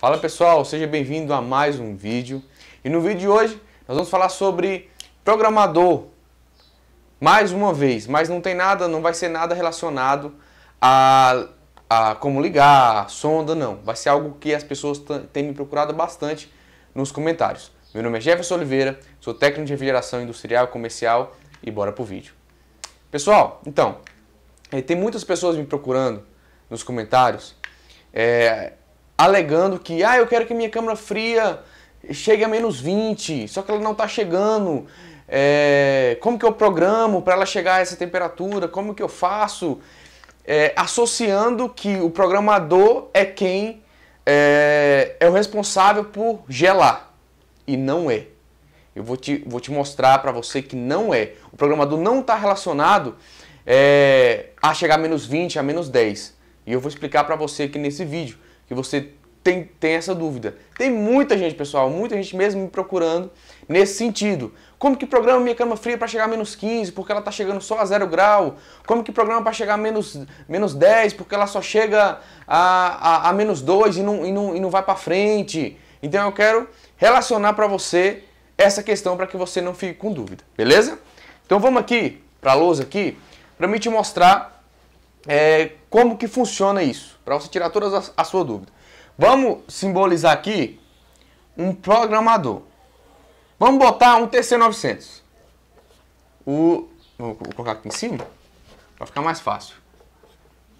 Fala pessoal, seja bem-vindo a mais um vídeo. E no vídeo de hoje nós vamos falar sobre programador. Mais uma vez, mas não tem nada, não vai ser nada relacionado a, a como ligar, a sonda, não. Vai ser algo que as pessoas têm me procurado bastante nos comentários. Meu nome é Jefferson Oliveira, sou técnico de refrigeração industrial e comercial e bora pro vídeo. Pessoal, então, eh, tem muitas pessoas me procurando nos comentários é, alegando que, ah, eu quero que minha câmera fria chegue a menos 20, só que ela não está chegando. É, como que eu programo para ela chegar a essa temperatura? Como que eu faço? É, associando que o programador é quem é, é, o responsável por gelar e não é. Eu vou te, vou te mostrar para você que não é. O programador não está relacionado é, a chegar a menos 20, a menos 10. E eu vou explicar para você aqui nesse vídeo que você tem, tem essa dúvida. Tem muita gente, pessoal, muita gente mesmo me procurando nesse sentido. Como que programa minha cama fria para chegar a menos 15, porque ela está chegando só a zero grau? Como que programa para chegar a menos, menos 10, porque ela só chega a, a, a menos 2 e não, e não, e não vai para frente? Então eu quero relacionar para você essa questão para que você não fique com dúvida, beleza? Então vamos aqui para a lousa aqui, para me te mostrar é, como que funciona isso, para você tirar todas as, a sua dúvida. Vamos simbolizar aqui um programador. Vamos botar um TC900. O, vou colocar aqui em cima para ficar mais fácil.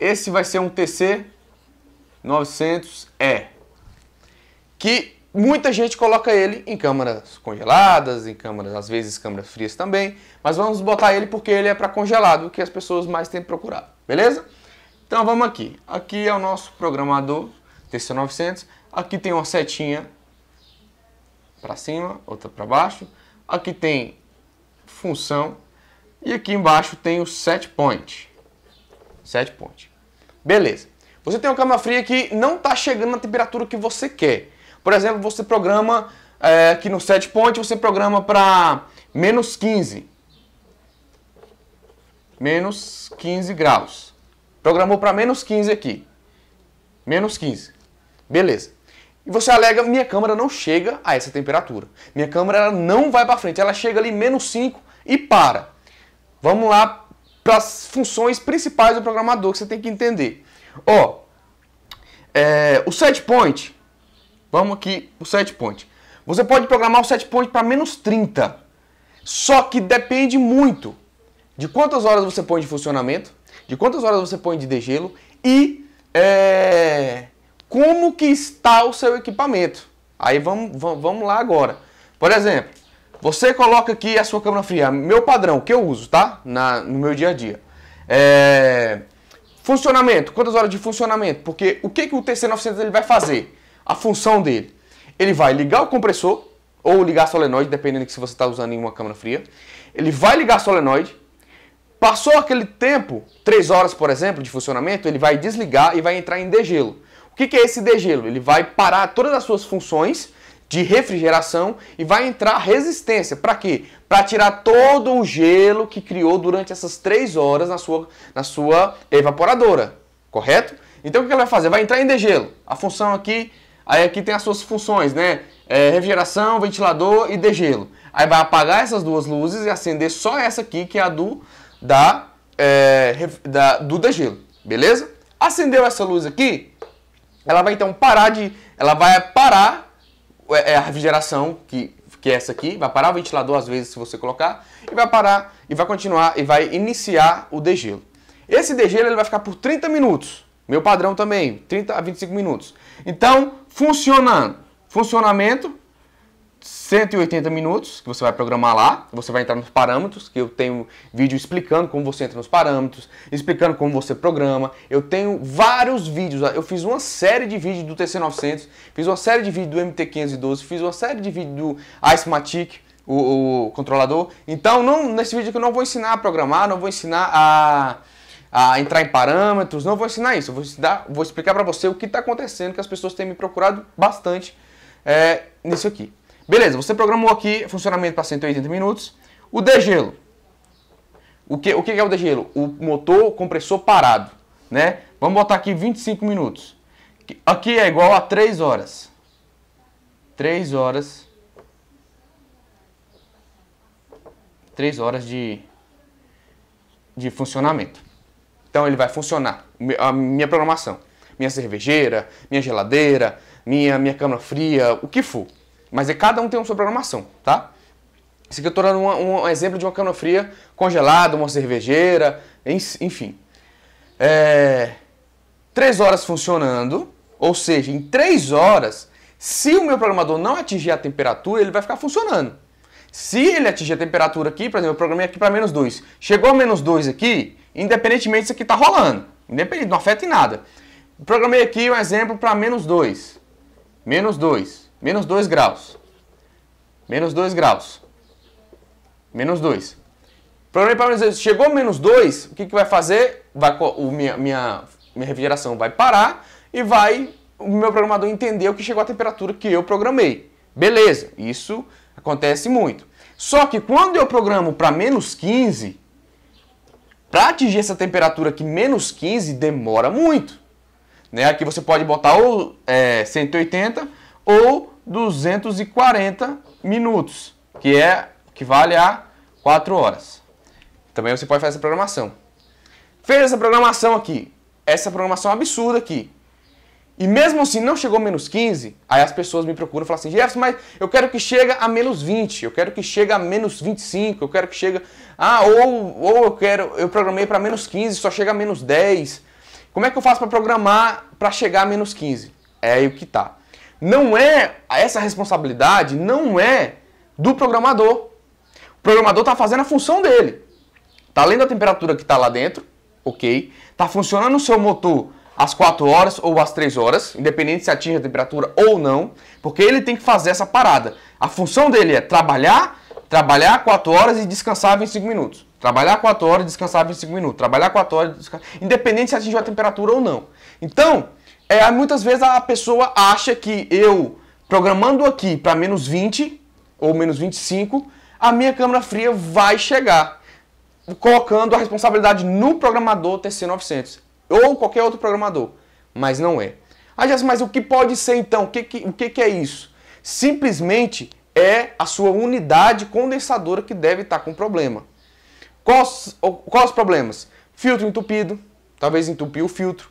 Esse vai ser um TC900E. Que muita gente coloca ele em câmaras congeladas, em câmaras, às vezes câmaras frias também, mas vamos botar ele porque ele é para congelado, que as pessoas mais têm procurado, beleza? Então vamos aqui. Aqui é o nosso programador teceu 900. Aqui tem uma setinha para cima, outra para baixo. Aqui tem função e aqui embaixo tem o set point. Set point. Beleza. Você tem uma cama fria que não está chegando na temperatura que você quer. Por exemplo, você programa é, aqui no set point, você programa para menos 15. Menos 15 graus. Programou para menos 15 aqui. Menos 15. Beleza. E você alega, minha câmera não chega a essa temperatura. Minha câmera não vai para frente, ela chega ali menos 5 e para. Vamos lá para as funções principais do programador que você tem que entender. Ó, é, o set point, vamos aqui, o set point. Você pode programar o set point para menos 30, só que depende muito de quantas horas você põe de funcionamento, de quantas horas você põe de degelo e... É, como que está o seu equipamento. Aí vamos, vamos lá agora. Por exemplo, você coloca aqui a sua câmera fria, meu padrão, que eu uso, tá? Na, no meu dia a dia. É... Funcionamento, quantas horas de funcionamento? Porque o que, que o TC900 ele vai fazer? A função dele. Ele vai ligar o compressor, ou ligar solenoide, dependendo de se você está usando em uma câmera fria. Ele vai ligar solenoide, Passou aquele tempo, 3 horas, por exemplo, de funcionamento, ele vai desligar e vai entrar em degelo. O que é esse degelo? Ele vai parar todas as suas funções de refrigeração e vai entrar resistência. Para quê? Para tirar todo o gelo que criou durante essas três horas na sua, na sua evaporadora, correto? Então o que ela vai fazer? Vai entrar em degelo. A função aqui, aí aqui tem as suas funções, né? É, refrigeração, ventilador e degelo. Aí vai apagar essas duas luzes e acender só essa aqui, que é a do, da, é, da, do degelo, beleza? Acendeu essa luz aqui, ela vai então parar de. Ela vai parar é, é, a refrigeração, que, que é essa aqui, vai parar o ventilador às vezes se você colocar, e vai parar, e vai continuar, e vai iniciar o degelo. Esse degelo ele vai ficar por 30 minutos. Meu padrão também, 30 a 25 minutos. Então, funcionando. Funcionamento, 180 minutos que você vai programar lá, você vai entrar nos parâmetros, que eu tenho vídeo explicando como você entra nos parâmetros, explicando como você programa. Eu tenho vários vídeos, eu fiz uma série de vídeos do TC900, fiz uma série de vídeos do MT512, fiz uma série de vídeos do Icematic, o, o controlador. Então, não, nesse vídeo que eu não vou ensinar a programar, não vou ensinar a a entrar em parâmetros, não vou ensinar isso, eu vou, ensinar, vou explicar para você o que está acontecendo, que as pessoas têm me procurado bastante é, nisso aqui. Beleza, você programou aqui funcionamento para 180 minutos. O degelo. O que, o que é o degelo? O motor compressor parado, né? Vamos botar aqui 25 minutos. Aqui é igual a 3 horas. 3 horas. 3 horas de, de funcionamento. Então ele vai funcionar. A minha programação. Minha cervejeira, minha geladeira, minha, minha câmara fria, o que for. Mas é, cada um tem uma sua programação, tá? Isso aqui eu estou dando um, um, exemplo de uma fria congelada, uma cervejeira, enfim. É, três horas funcionando, ou seja, em três horas, se o meu programador não atingir a temperatura, ele vai ficar funcionando. Se ele atingir a temperatura aqui, por exemplo, eu programei aqui para menos 2. Chegou a menos 2 aqui, independentemente se aqui está rolando. Independente, não afeta em nada. Programei aqui um exemplo para menos 2. Menos 2. Menos 2 graus. Menos 2 graus. Menos 2. Problema é para menos 2. Chegou menos 2, o que, que vai fazer? Vai, o, minha, minha, minha refrigeração vai parar e vai o meu programador entendeu que chegou a temperatura que eu programei. Beleza, isso acontece muito. Só que quando eu programo para menos 15, para atingir essa temperatura que menos 15 demora muito. Né? Aqui você pode botar ou é, 180 ou 240 minutos, que é que vale a 4 horas. Também você pode fazer essa programação. Fez essa programação aqui, essa programação absurda aqui. E mesmo assim não chegou a menos 15, aí as pessoas me procuram e falam assim, Jefferson, mas eu quero que chegue a menos 20, eu quero que chegue a menos 25, eu quero que chegue... Ah, ou, ou eu quero, eu programei para menos 15, só chega a menos 10. Como é que eu faço para programar para chegar a menos 15? É aí o que tá não é essa responsabilidade não é do programador. O programador está fazendo a função dele. Está lendo a temperatura que está lá dentro, ok? Está funcionando o seu motor às 4 horas ou às 3 horas, independente se atinge a temperatura ou não, porque ele tem que fazer essa parada. A função dele é trabalhar, trabalhar 4 horas e descansar 25 minutos. Trabalhar 4 horas e descansar 25 minutos. Trabalhar 4 horas e descansar. Independente se atingiu a temperatura ou não. Então, é, muitas vezes a pessoa acha que eu, programando aqui para menos 20 ou menos 25, a minha câmera fria vai chegar, colocando a responsabilidade no programador TC900 ou qualquer outro programador, mas não é. Ah, mas o que pode ser então? O que, que, o que, que é isso? Simplesmente é a sua unidade condensadora que deve estar tá com problema. Quais, quais os problemas? Filtro entupido, talvez entupiu o filtro.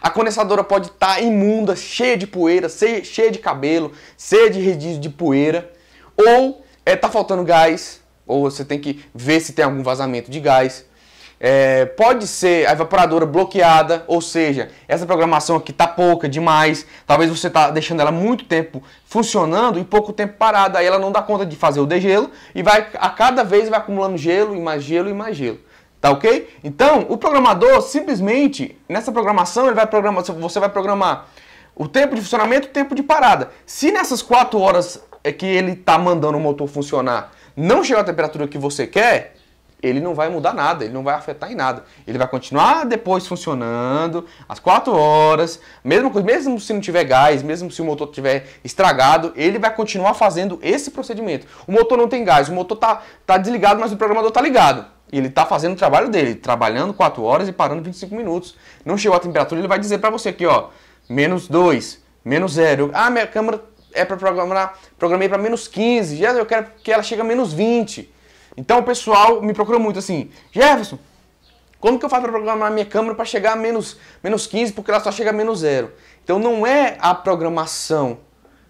A condensadora pode estar tá imunda, cheia de poeira, cheia de cabelo, cheia de resíduos de poeira, ou é, tá faltando gás, ou você tem que ver se tem algum vazamento de gás. É, pode ser a evaporadora bloqueada, ou seja, essa programação aqui está pouca demais. Talvez você está deixando ela muito tempo funcionando e pouco tempo parada. Aí ela não dá conta de fazer o degelo e vai a cada vez vai acumulando gelo e mais gelo e mais gelo. Tá ok? Então, o programador simplesmente, nessa programação, ele vai programar, você vai programar o tempo de funcionamento e o tempo de parada. Se nessas 4 horas é que ele está mandando o motor funcionar não chegar à temperatura que você quer, ele não vai mudar nada, ele não vai afetar em nada. Ele vai continuar depois funcionando às 4 horas, mesmo, mesmo se não tiver gás, mesmo se o motor tiver estragado, ele vai continuar fazendo esse procedimento. O motor não tem gás, o motor tá, tá desligado, mas o programador tá ligado. Ele está fazendo o trabalho dele, trabalhando 4 horas e parando 25 minutos. Não chegou a temperatura, ele vai dizer para você aqui, ó, menos 2, menos 0. Ah, minha câmera é para programar, programei para menos 15, já eu quero que ela chegue a menos 20. Então o pessoal me procura muito assim, Jefferson, como que eu faço para programar minha câmera para chegar a menos, menos 15, porque ela só chega a menos 0? Então não é a programação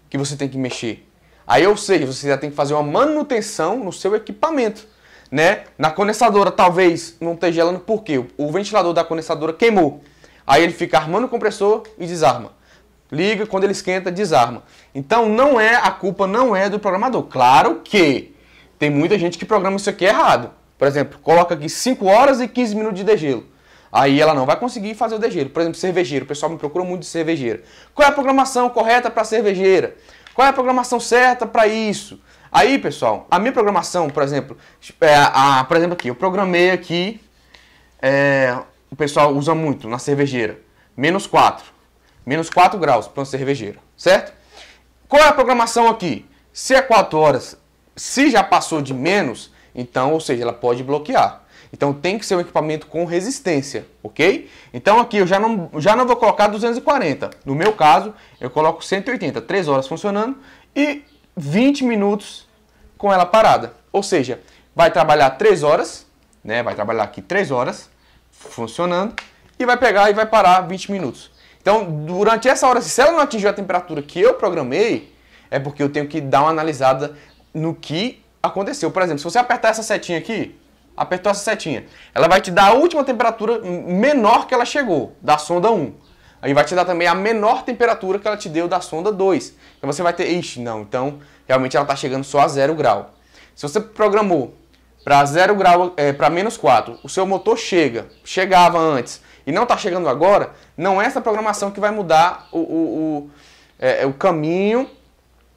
que você tem que mexer. Aí eu sei, você já tem que fazer uma manutenção no seu equipamento né? Na condensadora talvez não esteja gelando porque o ventilador da condensadora queimou. Aí ele fica armando o compressor e desarma. Liga, quando ele esquenta, desarma. Então não é a culpa não é do programador. Claro que tem muita gente que programa isso aqui errado. Por exemplo, coloca aqui 5 horas e 15 minutos de degelo. Aí ela não vai conseguir fazer o degelo. Por exemplo, cervejeiro. O pessoal me procura muito de cervejeira. Qual é a programação correta para cervejeira? Qual é a programação certa para isso? Aí, pessoal, a minha programação, por exemplo, é, a, por exemplo aqui, eu programei aqui, é, o pessoal usa muito na cervejeira, menos 4, menos 4 graus para uma cervejeira, certo? Qual é a programação aqui? Se é 4 horas, se já passou de menos, então, ou seja, ela pode bloquear. Então tem que ser um equipamento com resistência, ok? Então aqui eu já não, já não vou colocar 240. No meu caso, eu coloco 180, 3 horas funcionando. E 20 minutos com ela parada. Ou seja, vai trabalhar 3 horas, né? Vai trabalhar aqui 3 horas, funcionando, e vai pegar e vai parar 20 minutos. Então, durante essa hora, se ela não atingiu a temperatura que eu programei, é porque eu tenho que dar uma analisada no que aconteceu. Por exemplo, se você apertar essa setinha aqui, apertou essa setinha, ela vai te dar a última temperatura menor que ela chegou, da sonda 1. Aí vai te dar também a menor temperatura que ela te deu da sonda 2. Então você vai ter, ixi, não, então realmente ela está chegando só a zero grau. Se você programou para zero grau, é, para menos 4, o seu motor chega, chegava antes e não está chegando agora, não é essa programação que vai mudar o, o, o, é, é, o caminho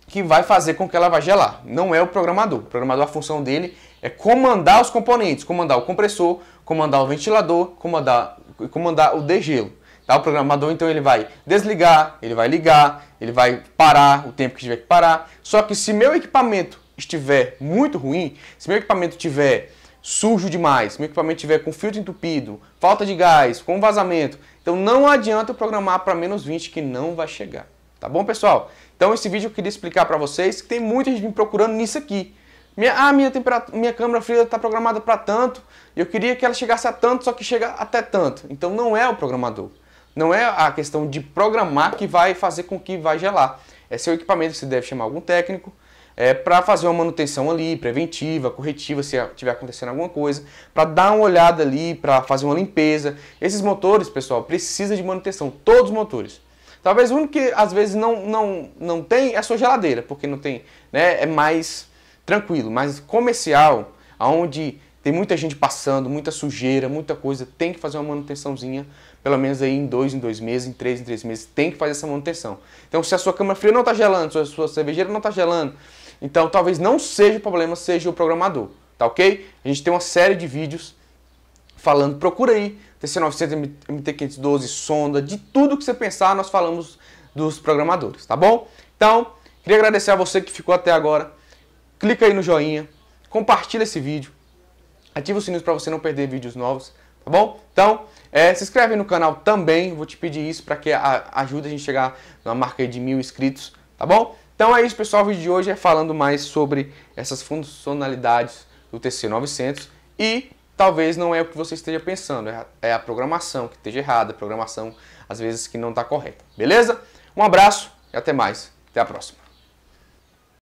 que vai fazer com que ela vá gelar. Não é o programador. O programador, a função dele é comandar os componentes, comandar o compressor, comandar o ventilador, comandar, comandar o degelo. Tá? O programador então ele vai desligar, ele vai ligar, ele vai parar o tempo que tiver que parar. Só que se meu equipamento estiver muito ruim, se meu equipamento estiver sujo demais, se meu equipamento estiver com filtro entupido, falta de gás, com vazamento, então não adianta eu programar para menos 20 que não vai chegar. Tá bom, pessoal? Então esse vídeo eu queria explicar para vocês que tem muita gente me procurando nisso aqui. Minha, ah, minha, temperatura, minha câmera fria está programada para tanto, eu queria que ela chegasse a tanto, só que chega até tanto. Então não é o programador. Não é a questão de programar que vai fazer com que vai gelar. É seu equipamento que você deve chamar algum técnico é, para fazer uma manutenção ali, preventiva, corretiva, se tiver acontecendo alguma coisa, para dar uma olhada ali, para fazer uma limpeza. Esses motores, pessoal, precisa de manutenção, todos os motores. Talvez o único que às vezes não, não, não tem é a sua geladeira, porque não tem, né? É mais tranquilo, mais comercial, aonde tem muita gente passando, muita sujeira, muita coisa, tem que fazer uma manutençãozinha pelo menos aí em dois, em dois meses, em três, em três meses, tem que fazer essa manutenção. Então, se a sua câmera fria não está gelando, se a sua cervejeira não está gelando, então talvez não seja o problema, seja o programador, tá ok? A gente tem uma série de vídeos falando, procura aí, TC900, MT512, sonda, de tudo que você pensar, nós falamos dos programadores, tá bom? Então, queria agradecer a você que ficou até agora, clica aí no joinha, compartilha esse vídeo, ativa o sininho para você não perder vídeos novos, tá bom? Então, é, se inscreve no canal também, vou te pedir isso para que a, ajude a gente a chegar na marca de mil inscritos, tá bom? Então é isso, pessoal. O vídeo de hoje é falando mais sobre essas funcionalidades do TC900 e talvez não é o que você esteja pensando, é a, é a programação que esteja errada, a programação às vezes que não está correta, beleza? Um abraço e até mais. Até a próxima.